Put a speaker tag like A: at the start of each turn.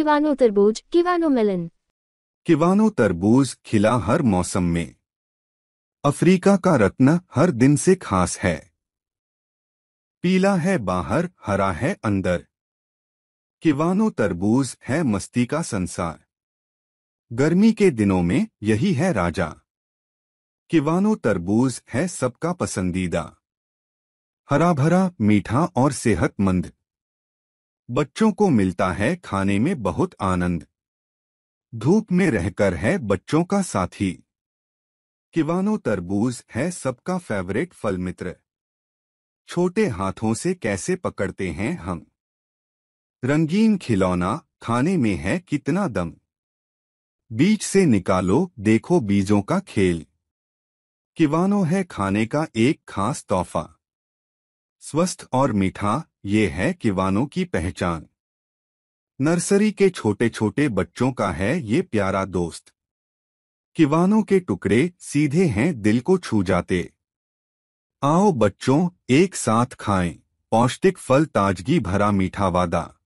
A: किवानो तरबूज किवानो मेलन किवानो तरबूज खिला हर मौसम में अफ्रीका का रत्न हर दिन से खास है पीला है बाहर हरा है अंदर किवानो तरबूज है मस्ती का संसार गर्मी के दिनों में यही है राजा किवानो तरबूज है सबका पसंदीदा हरा भरा मीठा और सेहतमंद बच्चों को मिलता है खाने में बहुत आनंद धूप में रहकर है बच्चों का साथी किवानो तरबूज है सबका फेवरेट फल मित्र छोटे हाथों से कैसे पकड़ते हैं हम रंगीन खिलौना खाने में है कितना दम बीज से निकालो देखो बीजों का खेल किवानो है खाने का एक खास तोहफा स्वस्थ और मीठा ये है किवानों की पहचान नर्सरी के छोटे छोटे बच्चों का है ये प्यारा दोस्त किवानों के टुकड़े सीधे हैं दिल को छू जाते आओ बच्चों एक साथ खाएं पौष्टिक फल ताजगी भरा मीठा वादा